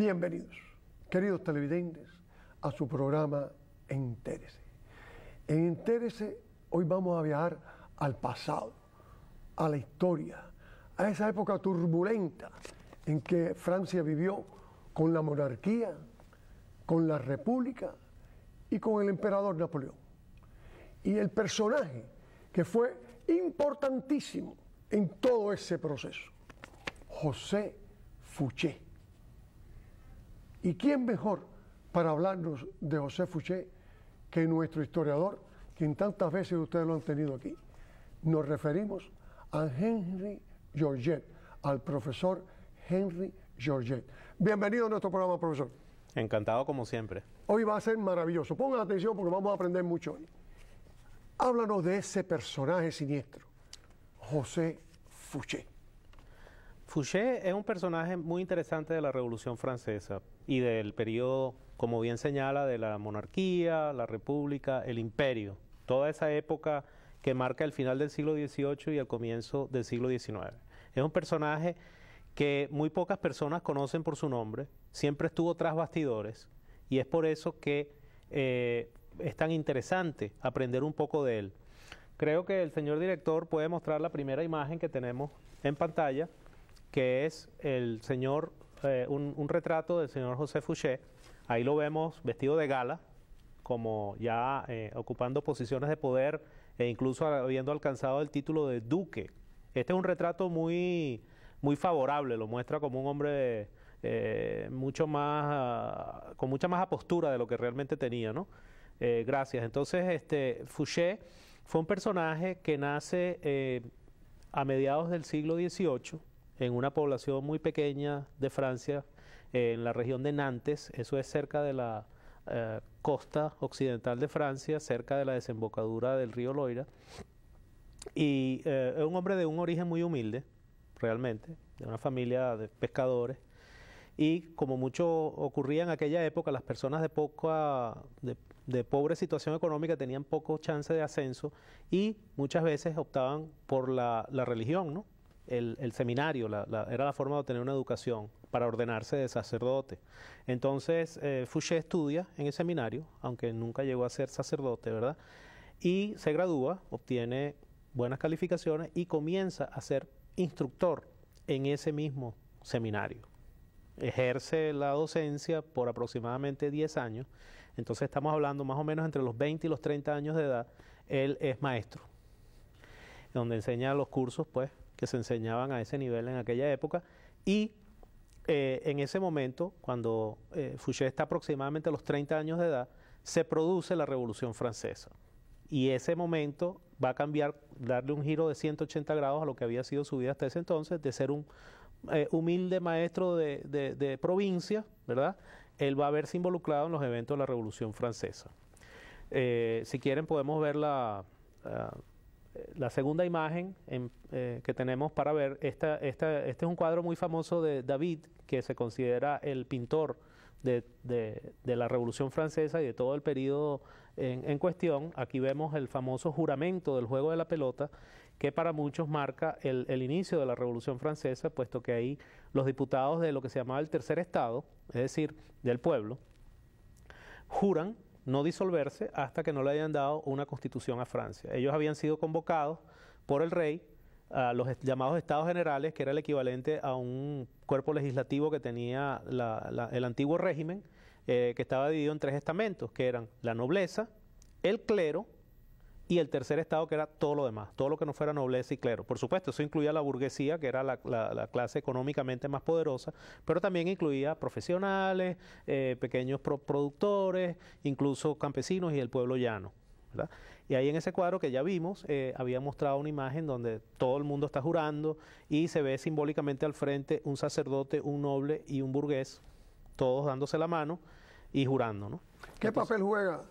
Bienvenidos, queridos televidentes, a su programa Entérese. En Entérese hoy vamos a viajar al pasado, a la historia, a esa época turbulenta en que Francia vivió con la monarquía, con la república y con el emperador Napoleón. Y el personaje que fue importantísimo en todo ese proceso, José Fouché ¿Y quién mejor para hablarnos de José Fouché que nuestro historiador, quien tantas veces ustedes lo han tenido aquí? Nos referimos a Henry Georgette, al profesor Henry Georgette. Bienvenido a nuestro programa, profesor. Encantado como siempre. Hoy va a ser maravilloso. Pongan atención porque vamos a aprender mucho hoy. Háblanos de ese personaje siniestro, José Fouché. Fouché es un personaje muy interesante de la Revolución Francesa y del periodo, como bien señala, de la monarquía, la república, el imperio, toda esa época que marca el final del siglo XVIII y el comienzo del siglo XIX. Es un personaje que muy pocas personas conocen por su nombre, siempre estuvo tras bastidores y es por eso que eh, es tan interesante aprender un poco de él. Creo que el señor director puede mostrar la primera imagen que tenemos en pantalla, que es el señor eh, un, retrato del señor José Fouché. Ahí lo vemos vestido de gala, como ya eh, ocupando posiciones de poder e incluso habiendo alcanzado el título de duque. Este es un retrato muy, muy favorable, lo muestra como un hombre eh, mucho más, con mucha más apostura de lo que realmente tenía, ¿no? gracias. Entonces, este, Fouché fue un personaje que nace a mediados del siglo XVIII en una población muy pequeña de Francia, eh, en la región de Nantes, eso es cerca de la eh, costa occidental de Francia, cerca de la desembocadura del río Loira. Y eh, es un hombre de un origen muy humilde, realmente, de una familia de pescadores. Y como mucho ocurría en aquella época, las personas de, poca, de, pobre situación económica tenían poco chance de ascenso y muchas veces optaban por la, la religión, ¿no? el, seminario, era la forma de obtener una educación para ordenarse de sacerdote. Entonces, eh, Fouché estudia en el seminario, aunque nunca llegó a ser sacerdote, ¿verdad? Y se gradúa, obtiene buenas calificaciones y comienza a ser instructor en ese mismo seminario. Ejerce la docencia por aproximadamente 10 años, entonces estamos hablando más o menos entre los 20 y los 30 años de edad, él es maestro, donde enseña los cursos pues que se enseñaban a ese nivel en aquella época. Y eh, en ese momento, cuando eh, Fouché está aproximadamente a los 30 años de edad, se produce la Revolución Francesa. Y ese momento va a cambiar, darle un giro de 180 grados a lo que había sido su vida hasta ese entonces, de ser un eh, humilde maestro de, provincia, ¿verdad? Él va a verse involucrado en los eventos de la Revolución Francesa. si quieren podemos ver la, la segunda imagen eh, que tenemos para ver, este es un cuadro muy famoso de David, que se considera el pintor de, la Revolución Francesa y de todo el periodo en, cuestión. Aquí vemos el famoso juramento del juego de la pelota, que para muchos marca el, inicio de la Revolución Francesa, puesto que ahí los diputados de lo que se llamaba el tercer estado, es decir, del pueblo, juran no disolverse hasta que no le hayan dado una constitución a Francia. Ellos habían sido convocados por el rey a los llamados estados generales, que era el equivalente a un cuerpo legislativo que tenía el antiguo régimen, eh, que estaba dividido en tres estamentos, que eran la nobleza, el clero y el tercer estado que era todo lo demás, todo lo que no fuera nobleza y clero. Por supuesto, eso incluía la burguesía, que era la, clase económicamente más poderosa, pero también incluía profesionales, eh, pequeños productores, incluso campesinos y el pueblo llano. Y ahí en ese cuadro que ya vimos, eh, había mostrado una imagen donde todo el mundo está jurando y se ve simbólicamente al frente un sacerdote, un noble y un burgués, todos dándose la mano y jurando. ¿no? ¿Qué papel juega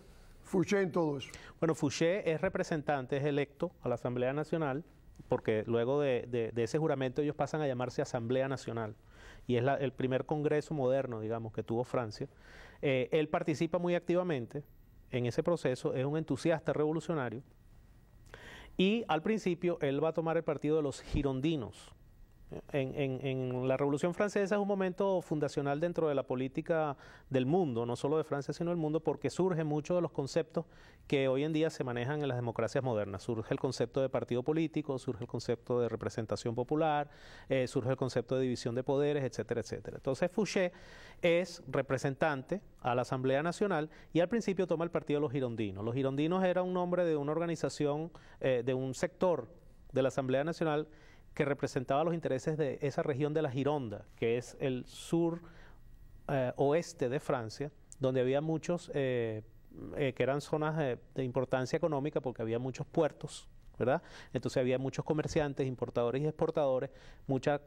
Fouché en todo eso? Bueno, Fouché es representante, es electo a la Asamblea Nacional, porque luego de, ese juramento ellos pasan a llamarse Asamblea Nacional, y es el primer congreso moderno, digamos, que tuvo Francia. Eh, él participa muy activamente en ese proceso, es un entusiasta revolucionario, y al principio él va a tomar el partido de los girondinos, en, la Revolución Francesa es un momento fundacional dentro de la política del mundo, no solo de Francia, sino del mundo, porque surge muchos de los conceptos que hoy en día se manejan en las democracias modernas. Surge el concepto de partido político, surge el concepto de representación popular, eh, surge el concepto de división de poderes, etcétera, etcétera. Entonces Fouché es representante a la Asamblea Nacional y al principio toma el partido de los girondinos. Los girondinos era un nombre de una organización, eh, de un sector de la Asamblea Nacional que representaba los intereses de esa región de la Gironda, que es el sur eh, oeste de Francia, donde había muchos, eh, eh, que eran zonas de importancia económica porque había muchos puertos, ¿verdad? Entonces había muchos comerciantes, importadores y exportadores, mucha,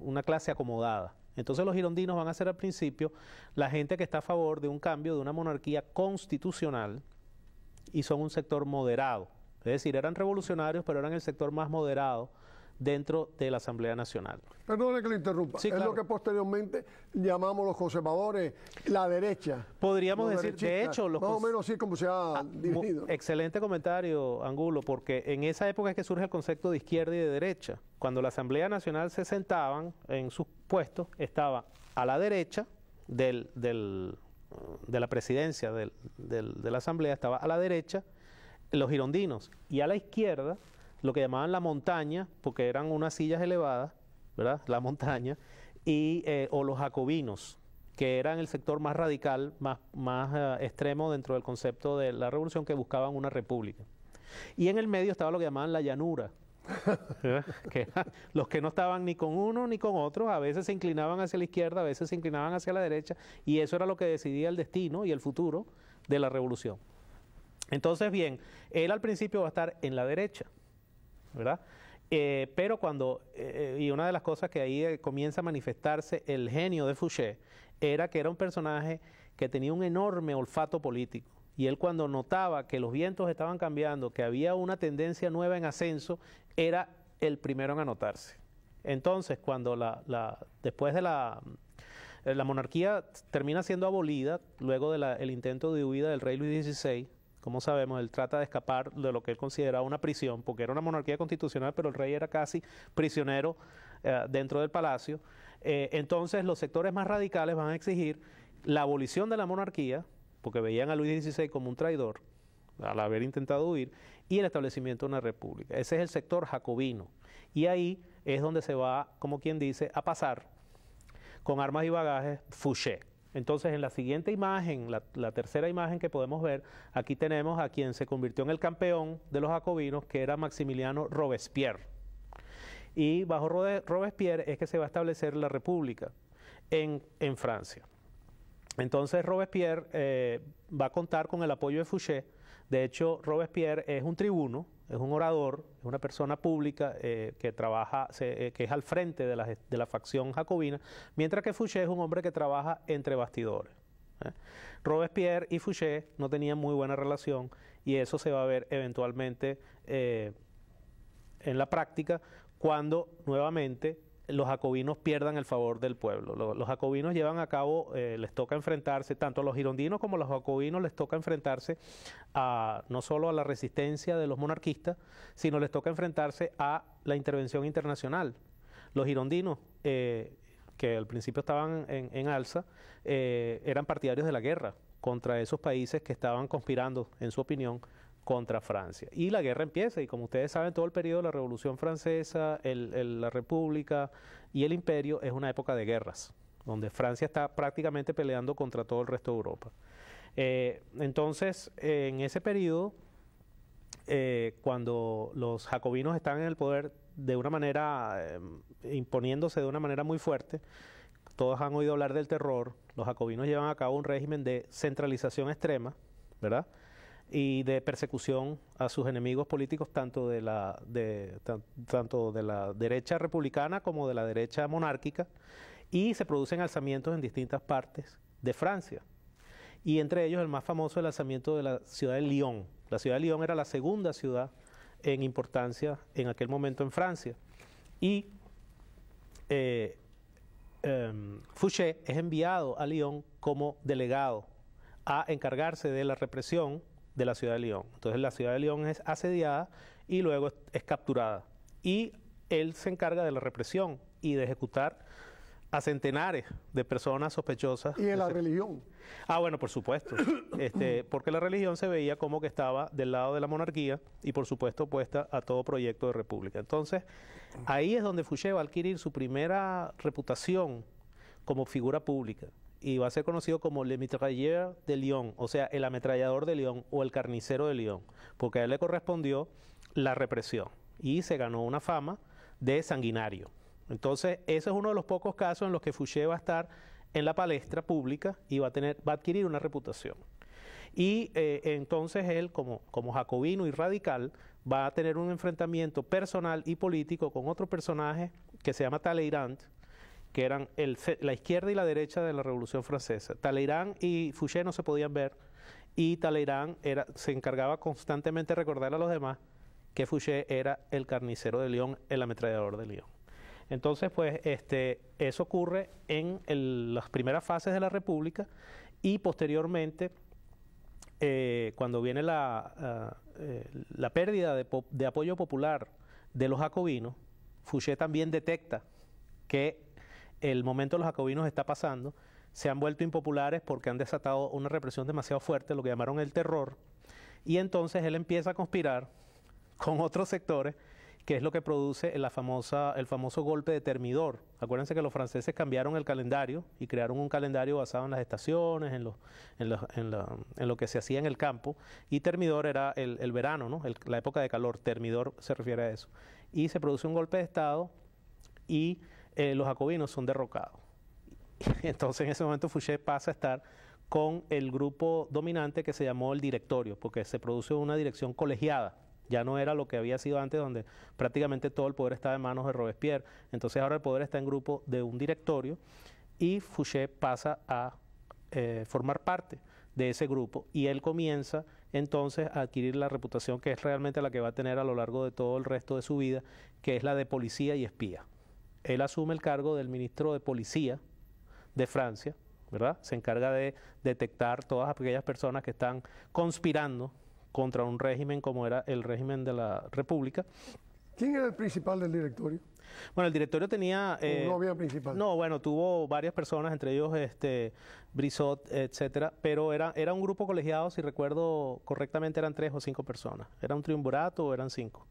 una clase acomodada. Entonces los girondinos van a ser al principio la gente que está a favor de un cambio de una monarquía constitucional y son un sector moderado. Es decir, eran revolucionarios, pero eran el sector más moderado dentro de la Asamblea Nacional. Perdone que le interrumpa. es lo que posteriormente llamamos los conservadores, la derecha. Podríamos decir, de hecho, los más o menos así como se ha ah, dividido, Excelente comentario, Angulo, porque en esa época es que surge el concepto de izquierda y de derecha. Cuando la Asamblea Nacional se sentaban en sus puestos, estaba a la derecha del, de la presidencia de la Asamblea, estaba a la derecha los girondinos y a la izquierda lo que llamaban la montaña, porque eran unas sillas elevadas, ¿verdad? La montaña, y, eh, o los jacobinos, que eran el sector más radical, más, eh, extremo dentro del concepto de la revolución que buscaban una república. Y en el medio estaba lo que llamaban la llanura, que los que no estaban ni con uno ni con otro, a veces se inclinaban hacia la izquierda, a veces se inclinaban hacia la derecha, y eso era lo que decidía el destino y el futuro de la revolución. Entonces, bien, él al principio va a estar en la derecha, ¿verdad? Eh, pero cuando, eh, y una de las cosas que ahí eh, comienza a manifestarse el genio de Fouché, era que era un personaje que tenía un enorme olfato político. Y él cuando notaba que los vientos estaban cambiando, que había una tendencia nueva en ascenso, era el primero en anotarse. Entonces, cuando la, después de la, la monarquía termina siendo abolida, luego del intento de huida del rey Luis XVI, como sabemos, él trata de escapar de lo que él consideraba una prisión, porque era una monarquía constitucional, pero el rey era casi prisionero eh, dentro del palacio. Eh, entonces, los sectores más radicales van a exigir la abolición de la monarquía, porque veían a Luis XVI como un traidor al haber intentado huir, y el establecimiento de una república. Ese es el sector jacobino. Y ahí es donde se va, como quien dice, a pasar con armas y bagajes Fouché. Entonces, en la siguiente imagen, la, tercera imagen que podemos ver, aquí tenemos a quien se convirtió en el campeón de los jacobinos, que era Maximiliano Robespierre. Y bajo Robespierre es que se va a establecer la República en, Francia. Entonces, Robespierre eh, va a contar con el apoyo de Fouché, de hecho, Robespierre es un tribuno, es un orador, es una persona pública eh, que trabaja, eh, que es al frente de la, facción jacobina, mientras que Fouché es un hombre que trabaja entre bastidores. ¿eh? Robespierre y Fouché no tenían muy buena relación y eso se va a ver eventualmente en la práctica cuando nuevamente los jacobinos pierdan el favor del pueblo. Los, jacobinos llevan a cabo, eh, les toca enfrentarse, tanto a los girondinos como a los jacobinos les toca enfrentarse a, no solo a la resistencia de los monarquistas, sino les toca enfrentarse a la intervención internacional. Los girondinos, eh, que al principio estaban en, alza, eh, eran partidarios de la guerra contra esos países que estaban conspirando, en su opinión, contra Francia. Y la guerra empieza, y como ustedes saben, todo el periodo de la Revolución Francesa, la República y el Imperio es una época de guerras, donde Francia está prácticamente peleando contra todo el resto de Europa. Eh, entonces, en ese periodo, eh, cuando los jacobinos están en el poder de una manera, eh, imponiéndose de una manera muy fuerte, todos han oído hablar del terror, los jacobinos llevan a cabo un régimen de centralización extrema, ¿verdad? y de persecución a sus enemigos políticos tanto de la tanto de la derecha republicana como de la derecha monárquica y se producen alzamientos en distintas partes de Francia y entre ellos el más famoso el alzamiento de la ciudad de Lyon la ciudad de Lyon era la segunda ciudad en importancia en aquel momento en Francia y eh, em, Fouché es enviado a Lyon como delegado a encargarse de la represión de la ciudad de León. Entonces la ciudad de León es asediada y luego es, capturada. Y él se encarga de la represión y de ejecutar a centenares de personas sospechosas. ¿Y de la religión? Ah, bueno, por supuesto. Este, porque la religión se veía como que estaba del lado de la monarquía y por supuesto opuesta a todo proyecto de república. Entonces, ahí es donde Fouché va a adquirir su primera reputación como figura pública y va a ser conocido como Le Mitrailleur de Lyon, o sea, el ametrallador de Lyon o el carnicero de Lyon, porque a él le correspondió la represión y se ganó una fama de sanguinario. Entonces, ese es uno de los pocos casos en los que Fouché va a estar en la palestra pública y va a, tener, va a adquirir una reputación. Y eh, entonces él, como, como jacobino y radical, va a tener un enfrentamiento personal y político con otro personaje que se llama Talleyrand, que eran la izquierda y la derecha de la Revolución Francesa. Talleyrand y Fouché no se podían ver y Talleyrand se encargaba constantemente de recordar a los demás que Fouché era el carnicero de León, el ametrallador de León. Entonces, pues este, eso ocurre en las primeras fases de la República y posteriormente, eh, cuando viene la, ah, eh, la pérdida de, de apoyo popular de los jacobinos, Fouché también detecta que el momento de los jacobinos está pasando, se han vuelto impopulares porque han desatado una represión demasiado fuerte, lo que llamaron el terror, y entonces él empieza a conspirar con otros sectores, que es lo que produce la famosa, el famoso golpe de Termidor. Acuérdense que los franceses cambiaron el calendario y crearon un calendario basado en las estaciones, en, los, en, lo que se hacía en el campo, y Termidor era el, verano, la época de calor, Termidor se refiere a eso. Y se produce un golpe de Estado y eh, los jacobinos son derrocados. Entonces en ese momento Fouché pasa a estar con el grupo dominante que se llamó el directorio, porque se produce una dirección colegiada. Ya no era lo que había sido antes, donde prácticamente todo el poder estaba en manos de Robespierre. Entonces ahora el poder está en grupo de un directorio y Fouché pasa a eh, formar parte de ese grupo y él comienza entonces a adquirir la reputación que es realmente la que va a tener a lo largo de todo el resto de su vida, que es la de policía y espía él asume el cargo del ministro de Policía de Francia, ¿verdad? Se encarga de detectar todas aquellas personas que están conspirando contra un régimen como era el régimen de la República. ¿Quién era el principal del directorio? Bueno, el directorio tenía... Eh, no principal. No, bueno, tuvo varias personas, entre ellos este, Brissot, etcétera, pero era, era un grupo colegiado, si recuerdo correctamente, eran tres o cinco personas. Era un triunvirato, eran cinco.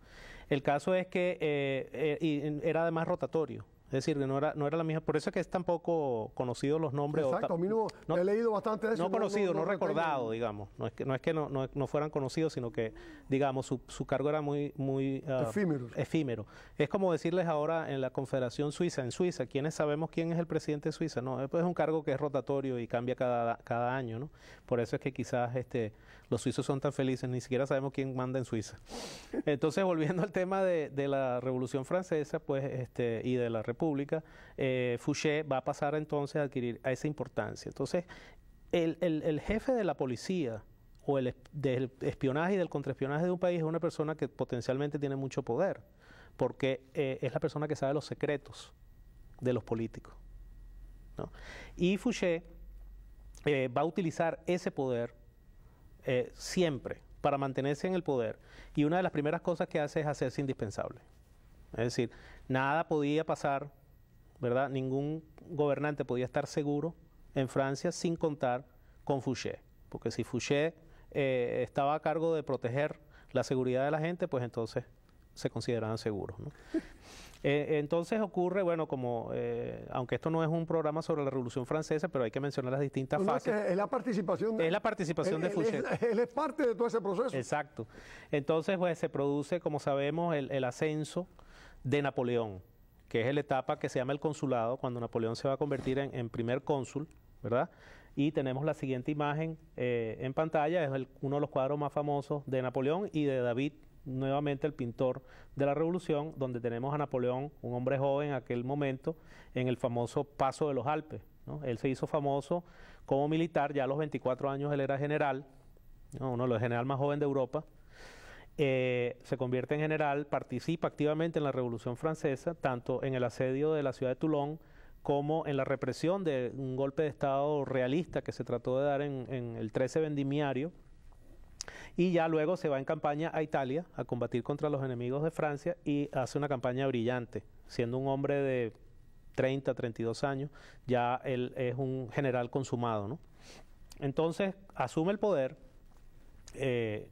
El caso es que eh, eh era además rotatorio. Es decir, no era, no era la misma. Por eso es que es tan poco conocido los nombres. Exacto, a mí no, he leído bastante de eso. No, conocido, no, recordado, digamos. No es que no, es que no, fueran conocidos, sino que, digamos, su, su cargo era muy, muy ah, efímero. efímero. Es como decirles ahora en la Confederación Suiza, en Suiza, ¿quiénes sabemos quién es el presidente de Suiza? No, pues es un cargo que es rotatorio y cambia cada, cada año, ¿no? Por eso es que quizás este, los suizos son tan felices, ni siquiera sabemos quién manda en Suiza. Entonces, volviendo al tema de, la Revolución Francesa pues, este, y de la República, eh, Fouché va a pasar entonces a adquirir a esa importancia. Entonces, el, jefe de la policía o el, del espionaje y del contraespionaje de un país es una persona que potencialmente tiene mucho poder, porque eh, es la persona que sabe los secretos de los políticos. Y Fouché eh, va a utilizar ese poder eh, siempre para mantenerse en el poder y una de las primeras cosas que hace es hacerse indispensable. Es decir, nada podía pasar, ¿verdad? Ningún gobernante podía estar seguro en Francia sin contar con Fouché, porque si Fouché eh, estaba a cargo de proteger la seguridad de la gente, pues entonces se consideraban seguros. Eh, entonces ocurre, bueno, como, eh, aunque esto no es un programa sobre la Revolución Francesa, pero hay que mencionar las distintas fases. Es la participación de, es la participación de Fouché. Él, es parte de todo ese proceso. Exacto. Entonces, pues se produce, como sabemos, el, ascenso de Napoleón, que es la etapa que se llama el consulado, cuando Napoleón se va a convertir en, primer cónsul, ¿verdad? Y tenemos la siguiente imagen eh, en pantalla, es uno de los cuadros más famosos de Napoleón y de David nuevamente el pintor de la revolución, donde tenemos a Napoleón, un hombre joven en aquel momento, en el famoso Paso de los Alpes. Él se hizo famoso como militar, ya a los 24 años él era general, uno de los generales más jóvenes de Europa. Eh, se convierte en general, participa activamente en la Revolución Francesa, tanto en el asedio de la ciudad de Toulon como en la represión de un golpe de Estado realista que se trató de dar en, en el 13 vendimiario, y ya luego se va en campaña a Italia a combatir contra los enemigos de Francia y hace una campaña brillante, siendo un hombre de 30, 32 años, ya él es un general consumado. ¿no? Entonces asume el poder, eh,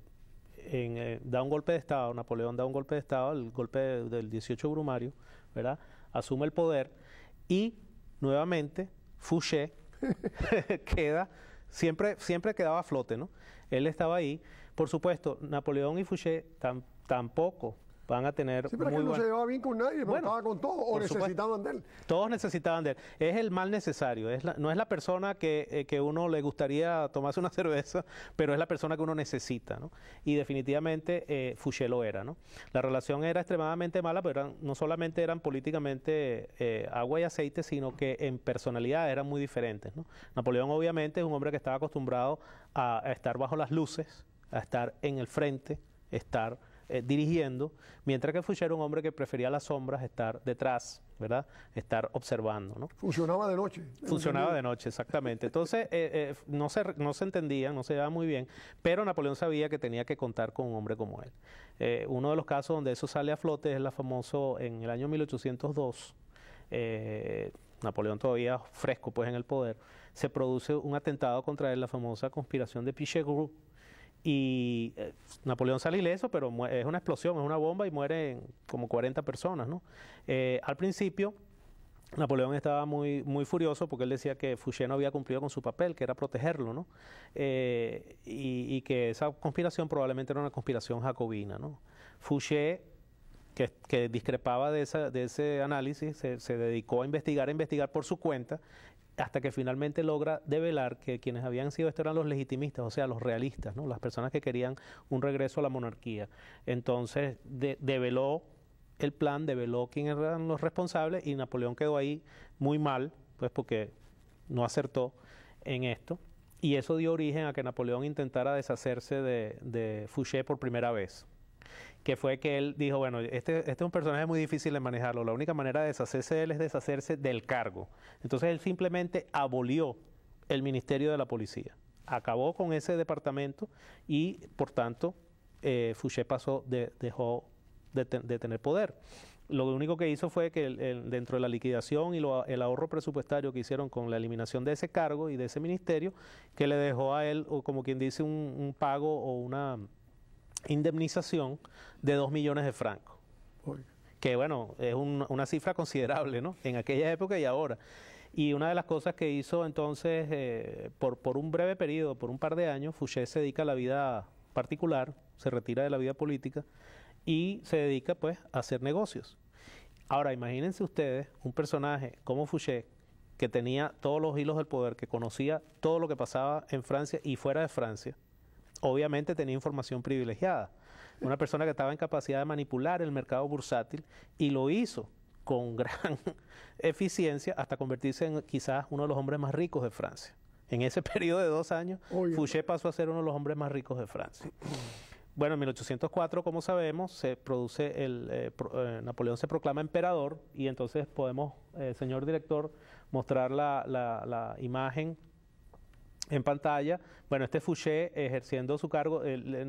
eh, da un golpe de Estado, Napoleón da un golpe de Estado, el golpe del 18 Brumario, ¿verdad? asume el poder y nuevamente Fouché queda siempre, siempre quedaba a flote, ¿no? Él estaba ahí. Por supuesto, Napoleón y Fouché tampoco van a tener. Sí, pero muy se llevaba bien con nadie, estaba con o necesitaban de él. Todos necesitaban de él. Es el mal necesario, es no es la persona eh, que, uno le gustaría tomarse una cerveza, pero es la persona que uno necesita, ¿no? Y definitivamente eh, era, ¿no? La relación era extremadamente mala, pero no solamente eran políticamente eh, agua y aceite, sino que en personalidad eran muy diferentes, Napoleón, obviamente, es un hombre que estaba acostumbrado a, a estar bajo las luces, a estar en el frente, estar eh, dirigiendo, mientras que Fouché era un hombre que prefería las sombras, estar detrás, ¿verdad? Estar observando, ¿no? Funcionaba de noche. Funcionaba de noche, exactamente. Entonces, eh, eh, no, se, entendía, no se daba muy bien, pero Napoleón sabía que tenía que contar con un hombre como él. uno de los casos donde eso sale a flote es la famoso en el año 1802. Napoleón todavía fresco pues en el poder, se produce un atentado contra él, la famosa conspiración de Pichegru, y eh, Napoleón sale ileso, pero es una explosión, es una bomba y mueren como 40 personas. ¿no? Eh, al principio, Napoleón estaba muy, muy furioso porque él decía que Fouché no había cumplido con su papel, que era protegerlo, ¿no? Eh, y, que esa conspiración probablemente era una conspiración jacobina. ¿no? Fouché, que, discrepaba de, ese análisis, se, se dedicó a investigar, a investigar por su cuenta hasta que finalmente logra develar que quienes habían sido estos eran los legitimistas, o sea, los realistas, ¿no? las personas que querían un regreso a la monarquía. Entonces, develó el plan, develó quiénes eran los responsables y Napoleón quedó ahí muy mal, pues porque no acertó en esto. Y eso dio origen a que Napoleón intentara deshacerse de, de Fouché por primera vez que fue que él dijo, bueno, este, este es un personaje muy difícil de manejarlo, la única manera de deshacerse de él es deshacerse del cargo. Entonces él simplemente abolió el Ministerio de la Policía, acabó con ese departamento y por tanto eh, Fouché pasó, de, dejó de, tener poder. Lo único que hizo fue que dentro de la liquidación y el ahorro presupuestario que hicieron con la eliminación de ese cargo y de ese ministerio, que le dejó a él, como quien dice, un pago o una indemnización de 2 millones de francos. Que bueno, es una cifra considerable, ¿no? En aquella época y ahora. Y una de las cosas que hizo entonces, eh, por, por un breve periodo, por un par de años, Fouché se dedica a la vida particular, se retira de la vida política y se dedica pues a hacer negocios. Ahora imagínense ustedes un personaje como Fouché, que tenía todos los hilos del poder, que conocía todo lo que pasaba en Francia y fuera de Francia, obviamente tenía información privilegiada. Una persona que estaba en capacidad de manipular el mercado bursátil y lo hizo con gran eficiencia hasta convertirse en quizás uno de los hombres más ricos de Francia. En ese periodo de dos años, Fouché pasó a ser uno de los hombres más ricos de Francia. Bueno, en 1804, como sabemos, se produce el eh, eh, Napoleón se proclama emperador y entonces podemos, eh, señor director, mostrar la imagen en pantalla. Bueno, este Fouché ejerciendo su cargo,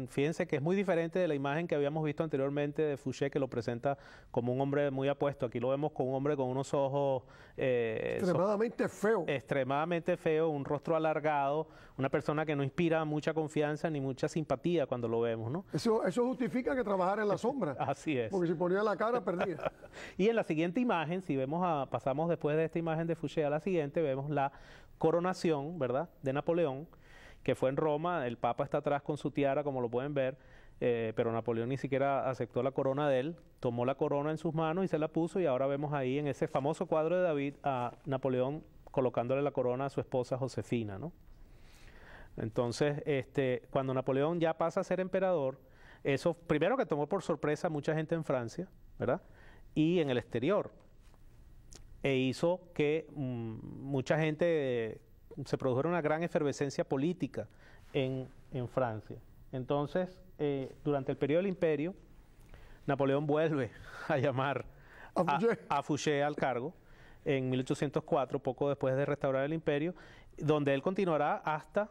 fíjense que es muy diferente de la imagen que habíamos visto anteriormente de Fouché, que lo presenta como un hombre muy apuesto. Aquí lo vemos con un hombre con unos ojos... Eh, extremadamente feo. Extremadamente feo, un rostro alargado, una persona que no inspira mucha confianza ni mucha simpatía cuando lo vemos, ¿no? Eso, justifica que trabajara en la sombra. Así es. Porque si ponía la cara, perdía. y en la siguiente imagen, si vemos a, pasamos después de esta imagen de Fouché a la siguiente, vemos la coronación, ¿verdad?, de Napoleón, que fue en Roma, el Papa está atrás con su tiara, como lo pueden ver, eh, pero Napoleón ni siquiera aceptó la corona de él, tomó la corona en sus manos y se la puso y ahora vemos ahí en ese famoso cuadro de David a Napoleón colocándole la corona a su esposa Josefina, ¿no? Entonces, este, cuando Napoleón ya pasa a ser emperador, eso primero que tomó por sorpresa a mucha gente en Francia, ¿verdad? Y en el exterior e hizo que mm, mucha gente se produjera una gran efervescencia política en, Francia. Entonces, eh, durante el periodo del imperio, Napoleón vuelve a llamar a, Fouché al cargo en 1804, poco después de restaurar el imperio, donde él continuará hasta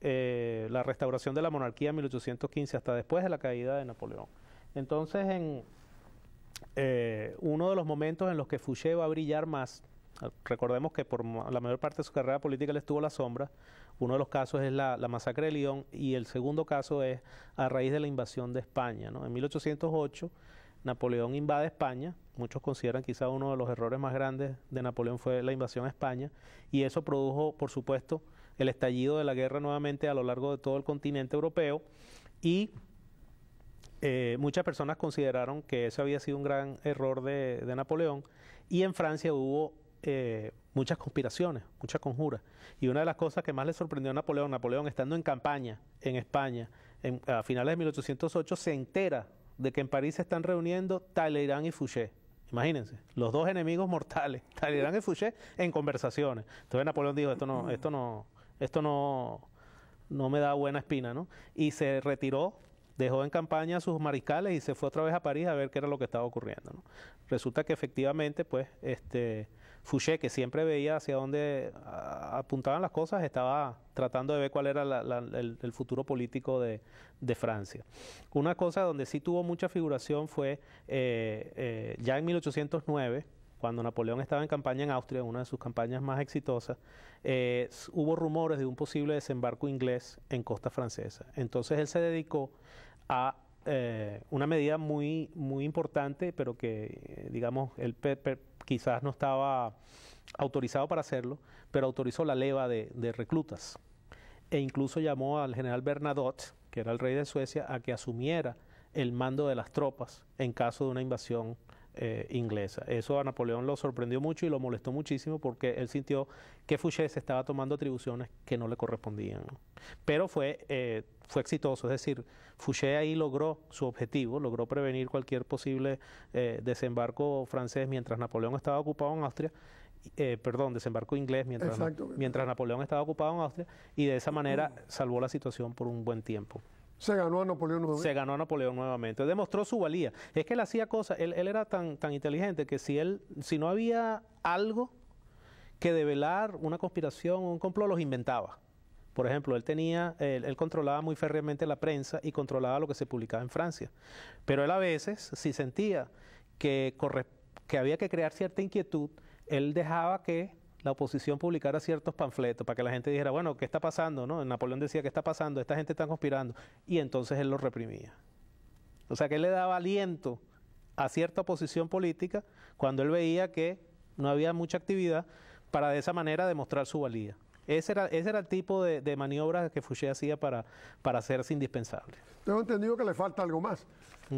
eh, la restauración de la monarquía en 1815, hasta después de la caída de Napoleón. Entonces, en, eh, uno de los momentos en los que Fouché va a brillar más, recordemos que por la mayor parte de su carrera política le estuvo la sombra, uno de los casos es la, masacre de Lyon y el segundo caso es a raíz de la invasión de España. En 1808 Napoleón invade España, muchos consideran quizá uno de los errores más grandes de Napoleón fue la invasión a España, y eso produjo, por supuesto, el estallido de la guerra nuevamente a lo largo de todo el continente europeo y eh, muchas personas consideraron que eso había sido un gran error de, Napoleón y en Francia hubo eh, muchas conspiraciones, muchas conjuras. Y una de las cosas que más le sorprendió a Napoleón, Napoleón estando en campaña en España, a finales de 1808, se entera de que en París se están reuniendo Talleyrand y Fouché. Imagínense, los dos enemigos mortales, Talleyrand y Fouché, en conversaciones. Entonces Napoleón dijo, esto no, esto no, esto no, no me da buena espina, ¿no? Y se retiró dejó en campaña a sus mariscales y se fue otra vez a París a ver qué era lo que estaba ocurriendo. Resulta que efectivamente, pues, este Fouché, que siempre veía hacia dónde apuntaban las cosas, estaba tratando de ver cuál era el, futuro político de, Francia. Una cosa donde sí tuvo mucha figuración fue eh, eh, ya en 1809, cuando Napoleón estaba en campaña en Austria, una de sus campañas más exitosas, eh, hubo rumores de un posible desembarco inglés en costa francesa. Entonces él se dedicó a eh, una medida muy, muy importante, pero que, eh, digamos, el quizás no estaba autorizado para hacerlo, pero autorizó la leva de, de reclutas. E incluso llamó al general Bernadotte, que era el rey de Suecia, a que asumiera el mando de las tropas en caso de una invasión eh, inglesa. Eso a Napoleón lo sorprendió mucho y lo molestó muchísimo porque él sintió que Fouché se estaba tomando atribuciones que no le correspondían. Pero fue, eh, fue exitoso, es decir, Fouché ahí logró su objetivo, logró prevenir cualquier posible eh, desembarco francés mientras Napoleón estaba ocupado en Austria. Eh, perdón, desembarco inglés mientras, mientras Napoleón estaba ocupado en Austria y de esa manera mm. salvó la situación por un buen tiempo. Se ganó a Napoleón nuevamente. Se ganó a Napoleón nuevamente. Demostró su valía. Es que él hacía cosas, él, era tan, tan inteligente que si él, si no había algo que develar una conspiración o un complot, los inventaba. Por ejemplo, él tenía, él, controlaba muy férreamente la prensa y controlaba lo que se publicaba en Francia. Pero él a veces, si sentía que, que había que crear cierta inquietud, él dejaba que la oposición publicara ciertos panfletos para que la gente dijera, bueno, ¿qué está pasando? ¿no? Napoleón decía, ¿qué está pasando? Esta gente está conspirando. Y entonces él lo reprimía. O sea, que él le daba aliento a cierta oposición política cuando él veía que no había mucha actividad para de esa manera demostrar su valía. Ese era, ese era el tipo de, maniobra maniobras que Fouché hacía para, para hacerse indispensable. Tengo entendido que le falta algo más.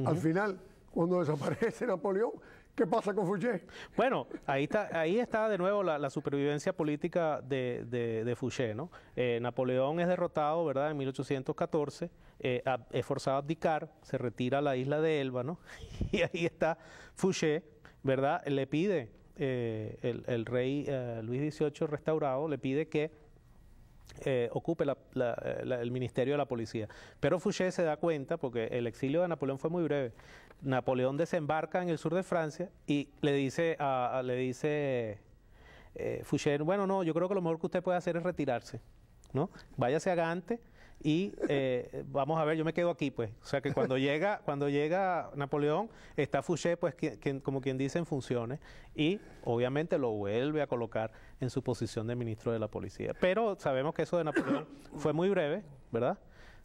Al final, cuando desaparece Napoleón, ¿Qué pasa con Fouché? Bueno, ahí está, ahí de nuevo la, supervivencia política de, Fouché, ¿no? Eh, Napoleón es derrotado, ¿verdad? En 1814, eh, es forzado a abdicar, se retira a la isla de Elba, ¿no? Y ahí está Fouché, ¿verdad? Le pide eh, el, rey Luis XVIII restaurado, le pide que eh, ocupe la, eh, la, el Ministerio de la Policía. Pero Fouché se da cuenta, porque el exilio de Napoleón fue muy breve, Napoleón desembarca en el sur de Francia y le dice a, le dice eh, Fouché, bueno, no, yo creo que lo mejor que usted puede hacer es retirarse, ¿no? Váyase a Gante y eh, vamos a ver, yo me quedo aquí, pues. O sea que cuando llega, cuando llega Napoleón, está Fouché, pues, como quien dice, en funciones, y obviamente lo vuelve a colocar en su posición de ministro de la policía. Pero sabemos que eso de Napoleón fue muy breve, ¿verdad?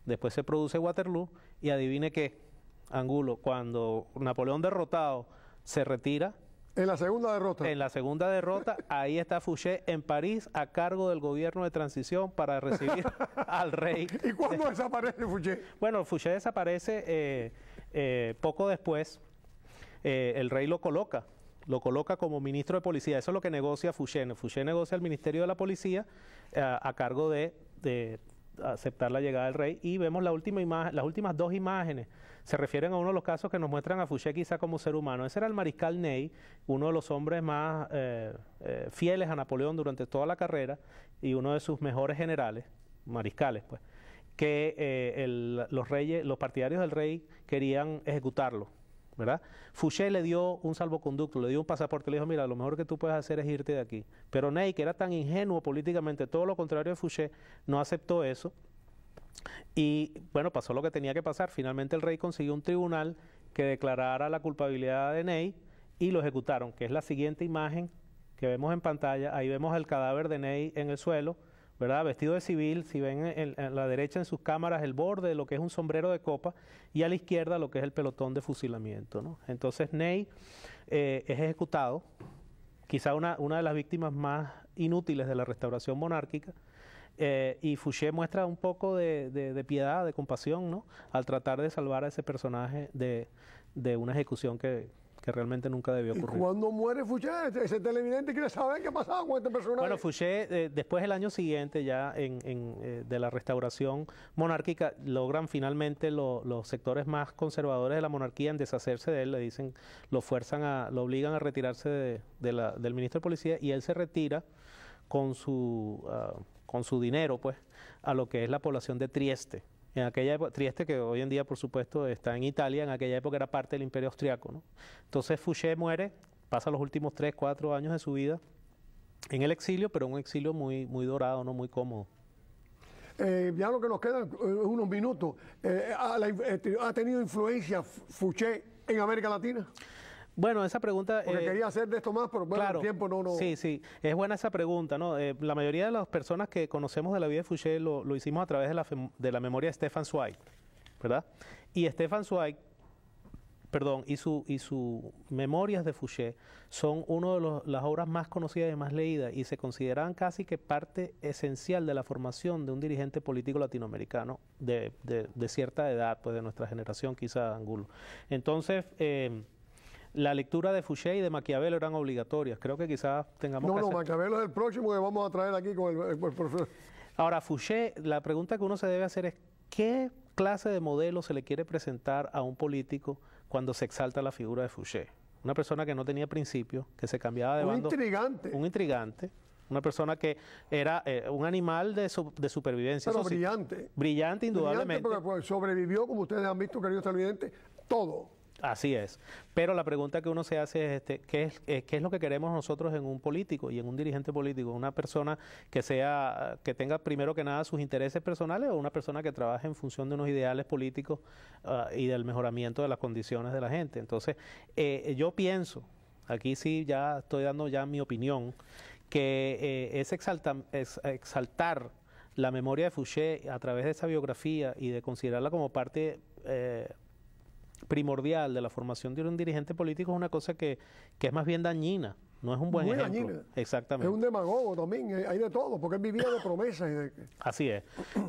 Después se produce Waterloo, y adivine qué, Angulo, cuando Napoleón derrotado se retira, en la segunda derrota. En la segunda derrota, ahí está Fouché en París a cargo del gobierno de transición para recibir al rey. ¿Y cuándo desaparece Fouché? Bueno, Fouché desaparece eh, eh, poco después. Eh, el rey lo coloca, lo coloca como ministro de policía. Eso es lo que negocia Fouché. Fouché negocia el Ministerio de la Policía a cargo de aceptar la llegada del rey. Y vemos la última las últimas dos imágenes. Se refieren a uno de los casos que nos muestran a Fouché quizá como ser humano. Ese era el mariscal Ney, uno de los hombres más eh, eh, fieles a Napoleón durante toda la carrera y uno de sus mejores generales, mariscales, pues, que eh, los reyes, los partidarios del rey querían ejecutarlo ¿verdad? Fouché le dio un salvoconducto, le dio un pasaporte, le dijo, mira, lo mejor que tú puedes hacer es irte de aquí. Pero Ney, que era tan ingenuo políticamente, todo lo contrario de Fouché, no aceptó eso. Y bueno, pasó lo que tenía que pasar. Finalmente el rey consiguió un tribunal que declarara la culpabilidad de Ney y lo ejecutaron, que es la siguiente imagen que vemos en pantalla. Ahí vemos el cadáver de Ney en el suelo Vestido de civil, si ven a la derecha en sus cámaras el borde de lo que es un sombrero de copa y a la izquierda lo que es el pelotón de fusilamiento, Entonces Ney eh, es ejecutado, quizá una, de las víctimas más inútiles de la restauración monárquica, eh, y Fouché muestra un poco de, piedad, de compasión, ¿no? Al tratar de salvar a ese personaje de una ejecución que, que realmente nunca debió ocurrir. ¿Y cuando muere Fouché, ese televidente quiere saber qué pasaba con este personaje. Bueno, Fouché, eh, después del año siguiente, ya en, eh, de la restauración monárquica, logran finalmente los sectores más conservadores de la monarquía en deshacerse de él, le dicen, lo fuerzan a, lo obligan a retirarse de, la, del ministro de policía y él se retira con su, ah, con su dinero, pues, a lo que es la población de Trieste en aquella época, Trieste, que hoy en día, por supuesto, está en Italia, en aquella época era parte del imperio austriaco. ¿no? Entonces Fouché muere, pasa los últimos tres, cuatro años de su vida en el exilio, pero un exilio muy, muy dorado, no muy cómodo. Eh, ya lo que nos quedan eh, unos minutos, eh, ha, ¿ha tenido influencia Fouché en América Latina? Bueno, esa pregunta... Porque eh, quería hacer de esto más, pero bueno, el tiempo no, no... Sí, sí, es buena esa pregunta, ¿no? Eh, la mayoría de las personas que conocemos de la vida de Fouché lo, hicimos a través de la, de la memoria de Stefan Zweig, ¿verdad? Y Stefan Zweig, perdón, y su y su Memorias de Fouché son una de las obras más conocidas y más leídas y se consideran casi que parte esencial de la formación de un dirigente político latinoamericano de, de, cierta edad, pues de nuestra generación quizá, Angulo. Entonces... Eh, la lectura de Fouché y de Maquiavelo eran obligatorias. Creo que quizás tengamos que No, no, Maquiavelo es el próximo que vamos a traer aquí con el, profesor. Ahora, Fouché, la pregunta que uno se debe hacer es ¿qué clase de modelo se le quiere presentar a un político cuando se exalta la figura de Fouché? Una persona que no tenía principios, que se cambiaba de un bando. Un intrigante. Un intrigante. Una persona que era eh, un animal de, supervivencia. Pero brillante. brillante, indudablemente. porque pues, sobrevivió, como ustedes han visto, queridos televidentes, todo. Así es. Pero la pregunta que uno se hace es, este, ¿qué, es eh, ¿qué es lo que queremos nosotros en un político y en un dirigente político? ¿Una persona que, sea, que tenga primero que nada sus intereses personales o una persona que trabaje en función de unos ideales políticos ah, y del mejoramiento de las condiciones de la gente? Entonces, eh, yo pienso, aquí sí ya estoy dando ya mi opinión, que eh, es, exaltar la memoria de Fouché a través de esa biografía y de considerarla como parte eh, primordial de la formación de un dirigente político es una cosa que, que es más bien dañina. No es un buen ejemplo. Exactamente. Es un demagogo también, hay de todo, porque él vivía de promesas. Así es.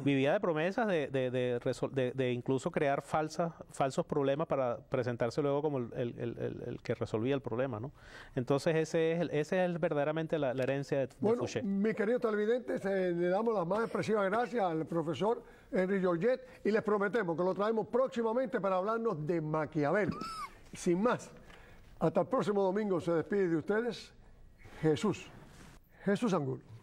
vivía de promesas, de, de, incluso crear falsas, falsos problemas para presentarse luego como el, que resolvía el problema, ¿no? Entonces, ese es, ese es verdaderamente la, herencia de, bueno, Fouché. Mis queridos televidentes, le damos las más expresivas gracias al profesor Henry Georgette y les prometemos que lo traemos próximamente para hablarnos de Maquiavel. Sin más. Hasta el próximo domingo se despide de ustedes Jesús, Jesús Angulo.